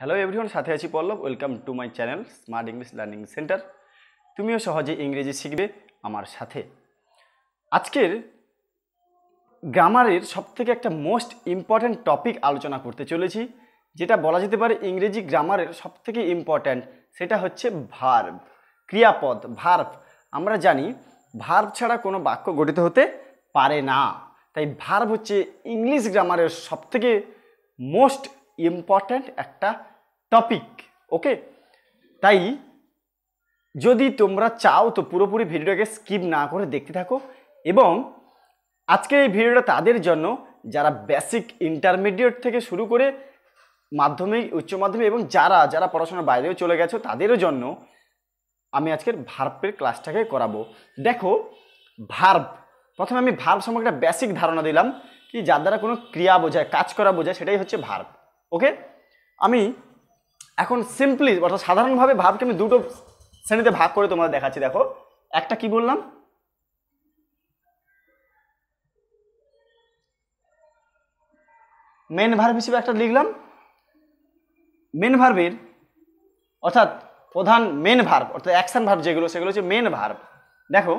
hello everyone সাথে আছি Pallab welcome to my channel smart English learning centre তুমিও সহজে ইংরেজি শিখবে আমার সাথে আজকের গ্রামারের সবথেকে একটা মোস্ট ইম্পর্ট্যান্ট টপিক আলোচনা করতে চলেছি যেটা বলা যেতে পারে ইংরেজি গ্রামারের সবথেকে ইম্পর্ট্যান্ট সেটা হচ্ছে ভার্ব ক্রিয়াপদ ভার্ভ আমরা জানি ভার্ভ ছাড়া কোনো বাক্য গঠিত হতে পারে না তাই ভার্ভ হচ্ছে ইংলিশ গ্রামারের সবথেকে মোস্ট ইম্পর্ট্যান্ট একটা টপিক ওকে তাই যদি তোমরা চাও তো পুরোপুরি ভিডিওটাকে স্কিপ না করে দেখতে থাকো এবং আজকের এই ভিডিওটা তাদের জন্য যারা বেসিক ইন্টারমিডিয়েট থেকে শুরু করে মাধ্যমিক উচ্চ মাধ্যমিক এবং যারা যারা পড়াশোনার বাইরেও চলে গেছো তাদেরও জন্য আমি আজকের ভার্ভের ক্লাসটাকে করাবো দেখো ভার্ভ প্রথমে আমি ভার্ভ সম্পর্কে একটা বেসিক ধারণা দিলাম কি যার দ্বারা কোনো ক্রিয়া বোঝায় কাজ করা বোঝায় সেটাই হচ্ছে ভার্ভ ওকে আমি এখন সিম্পলি অর্থাৎ সাধারণভাবে ভাবকে আমি দুটো শ্রেণীতে ভাগ করে তোমাদের দেখাচ্ছি দেখো একটা কি বললাম মেন ভার্ভ হিসেবে একটা লিখলাম মেন ভার্ভের অর্থাৎ প্রধান মেন ভার্ভ অর্থাৎ অ্যাকশন ভার্ভ যেগুলো সেগুলো হচ্ছে মেন ভার্ভ দেখো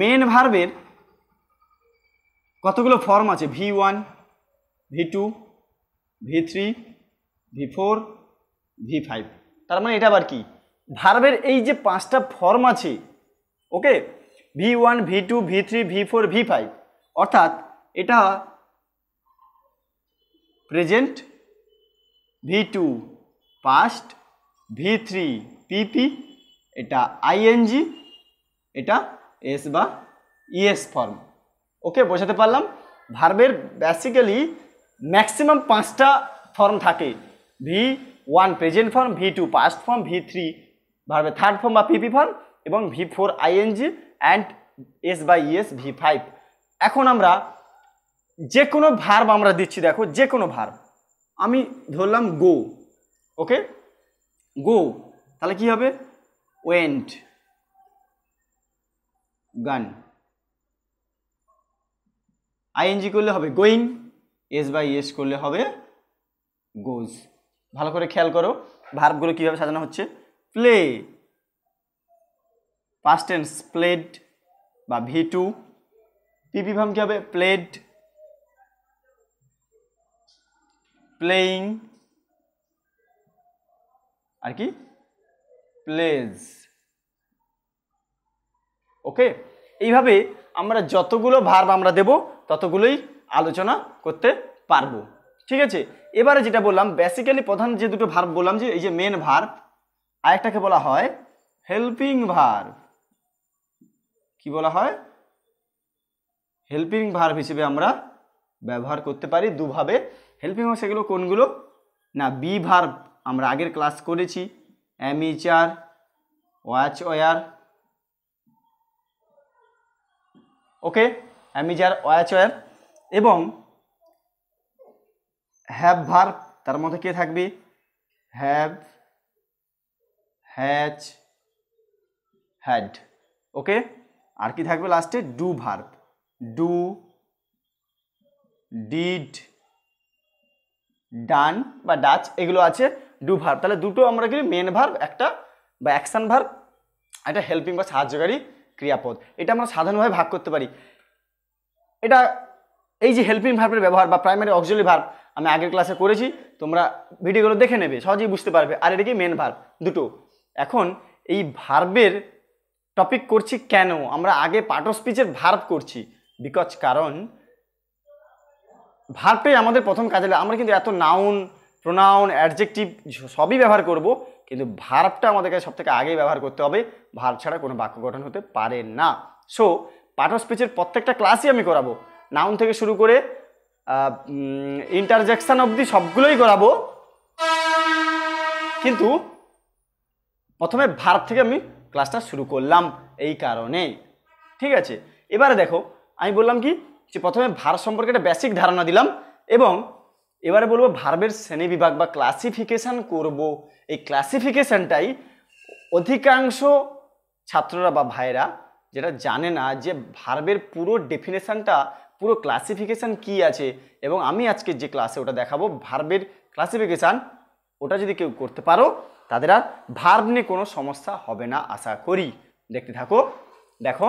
মেন ভার্ভের কতগুলো ফর্ম আছে V one V two V three V four V five তার মানে এটা আবার কি ভার্বের এই যে পাঁচটা ফর্ম আছে okay V one V two V three V four V five অর্থাৎ এটা present V two past V three PP এটা আইএনজি এটা এস বা ইএস ফর্ম ওকে বোঝাতে পারলাম ভার্বের বেসিক্যালি ম্যাক্সিমাম পাঁচটা ফর্ম থাকে V one present form V two past form V three ভার্বে থার্ড ফর্ম বা পিপি ফর্ম এবং V four ING and S by S V five এখন আমরা যে কোনো ভার্ব আমরা দিচ্ছি দেখো যে কোনো ভার্ব আমি ধরলাম গো ওকে গো তাহলে কি হবে ওয়েন্ট গান আইএনজি করলে হবে গোয়িং এস বাই এস করলে হবে গোজ ভালো করে খেয়াল করো ভার্বগুলো কীভাবে সাজানো হচ্ছে প্লে পাস্ট টেন্স প্লেড বা ভি টু পিপি ভাম কি হবে প্লেড প্লেয়িং আর কি প্লেজ ওকে এইভাবে আমরা যতগুলো ভার্ব আমরা দেব ততগুলোই আলোচনা করতে পারবো ঠিক আছে এবারে যেটা বললাম বেসিক্যালি প্রধান যে দুটো ভার্ব বললাম যে এই যে মেন ভার্ব আরেকটাকে বলা হয় হেল্পিং ভার্ব কি বলা হয় হেল্পিং ভার্ব হিসেবে আমরা ব্যবহার করতে পারি দুভাবে হেল্পিং ভার্ব সেগুলো কোনগুলো না বি ভার্ব আমরা আগের ক্লাস করেছি am is are was were okay am is are was were এবং হ্যাভ ভার্ব তার মধ্যে কে থাকবে হ্যাভ হ্যাচ হ্যাড ওকে আর কি থাকবে লাস্টে do verb do did done বা ডাচ এগুলো আছে ডু ভার্ব তাহলে দুটো আমরা কি মেন ভার্ব একটা বা অ্যাকশান ভার্ব একটা হেল্পিং বা সাহায্যকারী ক্রিয়াপদ এটা আমরা সাধারণভাবে ভাগ করতে পারি এটা এই যে হেল্পিং ভার্বের ব্যবহার বা প্রাইমারি অক্সিলি ভার্ব আমি আগের ক্লাসে করেছি তোমরা ভিডিওগুলো দেখে নেবে সহজেই বুঝতে পারবে আর এটা কি মেন ভার্ব দুটো এখন এই ভার্বের টপিক করছি কেন আমরা আগে পার্ট অফ স্পিচের ভার্ব করছি বিকজ কারণ ভার্বটাই আমাদের প্রথম কাজে লাগে আমরা কিন্তু এত নাউন প্রোনাউন অ্যাডজেক্টিভ সবই ব্যবহার করব কিন্তু ভার্বটা আমাদেরকে সব থেকে আগেই ব্যবহার করতে হবে ভার্ব ছাড়া কোনো বাক্য গঠন হতে পারে না সো পার্ট অফ স্পিচের প্রত্যেকটা ক্লাসই আমি করাবো নাউন থেকে শুরু করে ইন্টারজেকশান অবধি সবগুলোই করাবো কিন্তু প্রথমে ভার থেকে আমি ক্লাসটা শুরু করলাম এই কারণে ঠিক আছে এবারে দেখো আমি বললাম কি যে প্রথমে ভার সম্পর্কে একটা বেসিক ধারণা দিলাম এবং এবারে বলবো ভার্বের শ্রেণী বিভাগ বা ক্লাসিফিকেশান করব এই ক্লাসিফিকেশানটাই অধিকাংশ ছাত্ররা বা ভাইরা যেটা জানে না যে ভার্বের পুরো ডেফিনেশানটা পুরো ক্লাসিফিকেশান কি আছে এবং আমি আজকে যে ক্লাসে ওটা দেখাবো ভার্বের ক্লাসিফিকেশান ওটা যদি কেউ করতে পারো তাদের আর ভার্ব নিয়ে কোনো সমস্যা হবে না আশা করি দেখতে থাকো দেখো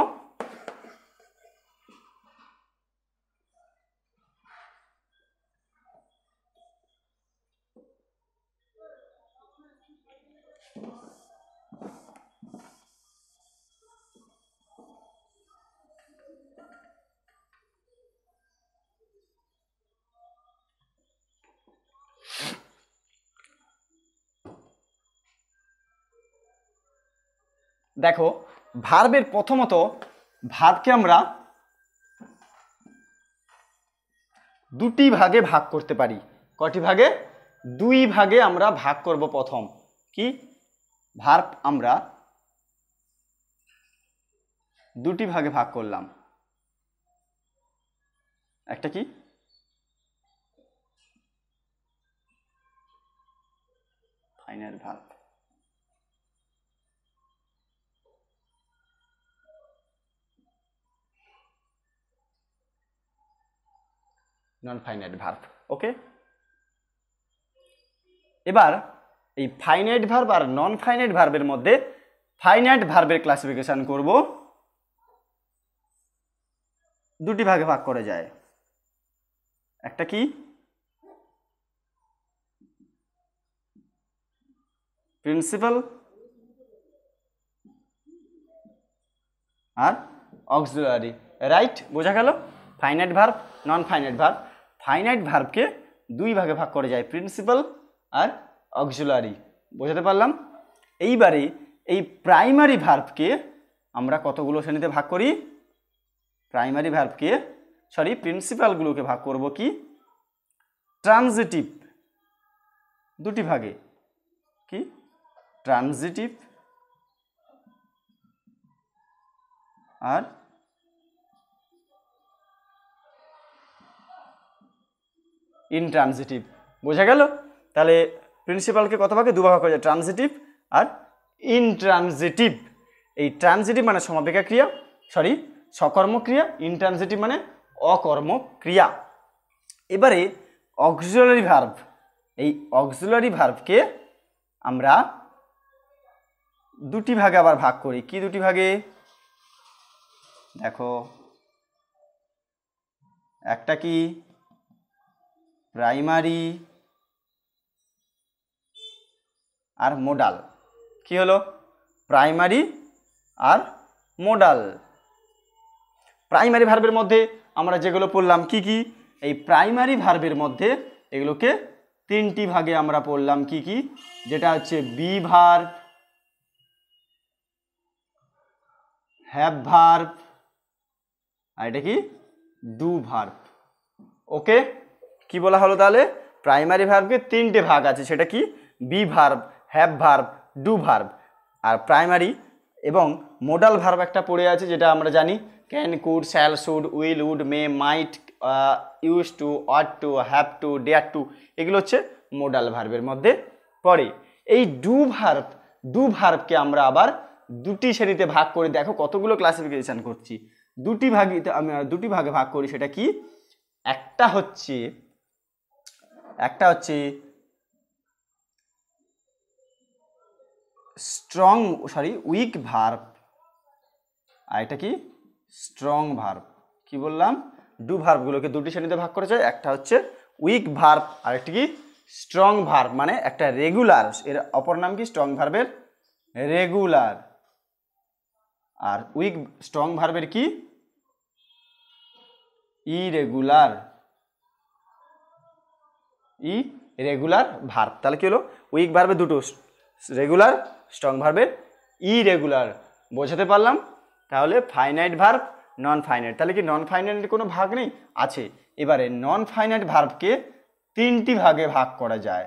দেখো ভার্বের প্রথমত ভার্বকে আমরা দুটি ভাগে ভাগ করতে পারি কটি ভাগে দুই ভাগে আমরা ভাগ করব প্রথম কি ভার্ব আমরা দুটি ভাগে ভাগ করলাম একটা কি finite verb non finite verb okay এবার এই ফাইনাইট ভার্ব আর নন ফাইনাইট ভার্বের মধ্যে ফাইনাইট ভার্বের ক্লাসিফিকেশন করব দুটি ভাগে ভাগ করে যায় একটা কি প্রিন্সিপাল আর অক্সিলারি রাইট বোঝা গেল finite verb non finite verb finite ভার্বকে দুই ভাগে ভাগ করে যায় প্রিন্সিপাল আর অক্সুলারি বোঝাতে পারলাম এইবারে এই প্রাইমারি ভার্বকে আমরা কতগুলো শ্রেণীতে ভাগ করি প্রাইমারি ভার্বকে সরি প্রিন্সিপালগুলোকে ভাগ করব কি ট্রানজিটিভ দুটি ভাগে কি ট্রানজিটিভ আর ইনট্রানজিটিভ বোঝা গেল তাহলে প্রিন্সিপালকে কত ভাগে দুভাগ করা যায় ট্রানজিটিভ আর ইনট্রানজিটিভ এই ট্রানজিটিভ মানে সমাপিকা ক্রিয়া সরি সকর্মক্রিয়া ইনট্রানজিটিভ মানে অকর্মক্রিয়া এবারে অক্সিলারি ভার্ভ এই অক্সিলারি ভার্ভকে আমরা দুটি ভাগে আবার ভাগ করি কি দুটি ভাগে দেখো একটা কি প্রাইমারি আর মোডাল কি হলো প্রাইমারি আর মোডাল প্রাইমারি ভার্বের মধ্যে আমরা যেগুলো পড়লাম কি কি এই প্রাইমারি ভার্বের মধ্যে এগুলোকে তিনটি ভাগে আমরা পড়লাম কি কি যেটা হচ্ছে বি ভার হ্যাভ ভার্ভ আর এটা কি ডু ভার্ভ ওকে কি বলা হলো তাহলে প্রাইমারি ভার্ভকে তিনটে ভাগ আছে সেটা কি be verb have verb do verb আর প্রাইমারি এবং মোডাল ভার্ভ একটা পড়ে আছে যেটা আমরা জানি can could shall should will would may might use to ought to have to dare to এগুলো হচ্ছে মোডাল ভার্ভের মধ্যে পড়ে এই ডু ভার্ভ ডু ভার্ভকে আমরা আবার দুটি শ্রেণীতে ভাগ করে দেখো কতগুলো ক্লাসিফিকেশান করছি দুটি ভাগে আমি দুটি ভাগে ভাগ করি সেটা কি একটা হচ্ছে একটা হচ্ছে স্ট্রং সরি উইক ভার্ভ আর এটা কি স্ট্রং ভার্ভ কি বললাম ডু ভার্বগুলোকে দুটি শ্রেণীতে ভাগ করেছে একটা হচ্ছে উইক আর আরেকটি কি স্ট্রং ভার্ভ মানে একটা রেগুলার এর অপর নাম কি স্ট্রং ভার্বের রেগুলার আর উইক স্ট্রং ভার্ভের কি ইরেগুলার ই রেগুলার ভার্ব তাহলে কী হলো উইক ভার্বে দুটো রেগুলার স্ট্রং ভার্বের ই রেগুলার বোঝাতে পারলাম তাহলে ফাইনাইট ভার্ব নন ফাইনাইট তাহলে কি নন ফাইনাইটের কোনো ভাগ নেই আছে এবারে নন ফাইনাইট ভার্বকে তিনটি ভাগে ভাগ করা যায়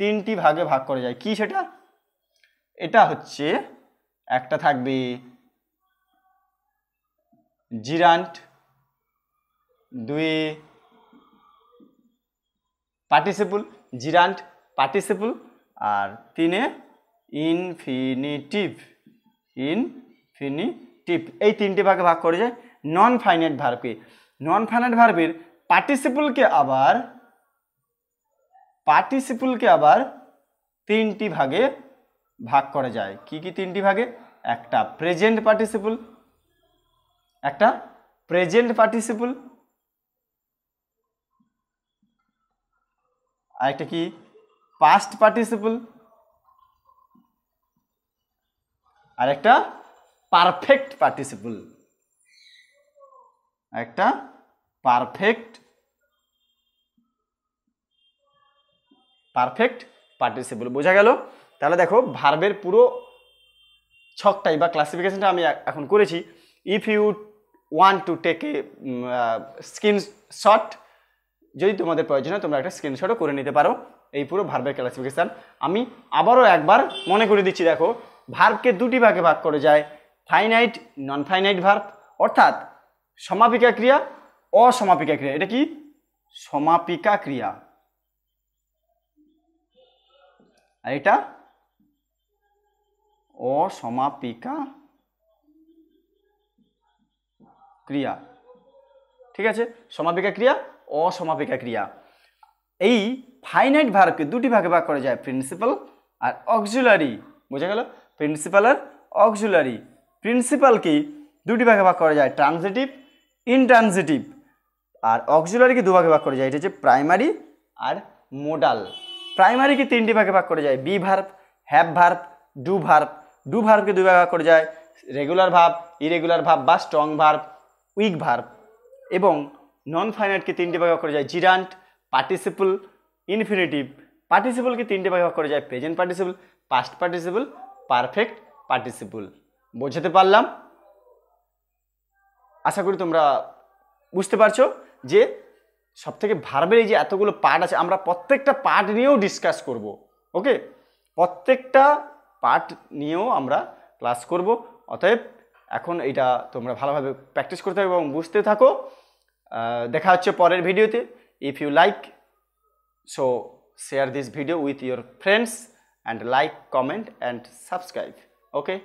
তিনটি ভাগে ভাগ করা যায় কি সেটা এটা হচ্ছে একটা থাকবে জিরান্ট দুয়ে পার্টিসিপুল জিরান্ট পার্টিসিপুল আর তিনে ইনফিনিটিভ ইনফিনিটিভ এই তিনটি ভাগে ভাগ করে যায় নন ফাইনাইট ভার্বকে নন ফাইনাইট ভার্বের পার্টিসিপুলকে আবার পার্টিসিপুলকে আবার তিনটি ভাগে ভাগ করা যায় কি কি তিনটি ভাগে একটা প্রেজেন্ট পার্টিসিপুল একটা প্রেজেন্ট পার্টিসিপুল আরেকটা কি পাস্ট পার্টিসিপল আরেকটা পারফেক্ট পার্টিসিপল একটা পারফেক্ট পারফেক্ট পার্টিসিপল বোঝা গেল তাহলে দেখো ভার্বের পুরো ছকটাই বা ক্লাসিফিকেশনটা আমি এখন করেছি if you want to take a screenshot যদি তোমাদের প্রয়োজন হয় তোমরা একটা স্ক্রিনশটও করে নিতে পারো এই পুরো ভার্বের ক্লাসিফিকেশান আমি আবারও একবার মনে করে দিচ্ছি দেখো ভার্বকে দুটি ভাগে ভাগ করে যায় ফাইনাইট নন ফাইনাইট ভার্ব অর্থাৎ সমাপিকা ক্রিয়া অসমাপিকা ক্রিয়া এটা কি সমাপিকা ক্রিয়া আর এটা অসমাপিকা ক্রিয়া ঠিক আছে সমাপিকা ক্রিয়া অসমাপিকা ক্রিয়া এই ফাইনাইট ভার্বকে দুটি ভাগে ভাগ করা যায় প্রিন্সিপাল আর অক্সিলারি বোঝা গেল প্রিন্সিপাল আর অক্সিলারি প্রিন্সিপালকে দুটি ভাগে ভাগ করা যায় ট্রানজিটিভ ইনট্রানজিটিভ আর অক্সিলারিকে দুভাগে ভাগ করা যায় এটা হচ্ছে প্রাইমারি আর মোডাল প্রাইমারিকে তিনটি ভাগে ভাগ করা যায় be verb have verb do verb do ভার্বকে দু ভাগে ভাগ করা যায় রেগুলার ভাব ইরেগুলার ভাব বা স্ট্রং ভার্ব উইক ভার্ব এবং নন ফাইনাইটকে তিনটে ভাগে ভাগ করা যায় জিরান্ট পার্টিসিপল ইনফিনিটিভ পার্টিসিপলকে তিনটে ভাগে ভাগ করা যায় present participle past participle perfect participle বোঝাতে পারলাম আশা করি তোমরা বুঝতে পারছো যে সবথেকে ভার্বের এই যে এতগুলো পার্ট আছে আমরা প্রত্যেকটা পার্ট নিয়েও ডিসকাস করব ওকে প্রত্যেকটা পার্ট নিয়েও আমরা ক্লাস করব অতএব এখন এটা তোমরা ভালোভাবে প্র্যাকটিস করতে থাকো এবং বুঝতে থাকো দেখা হচ্ছে পরের ভিডিওতে if you like so share this video with your friends and like comment and subscribe okay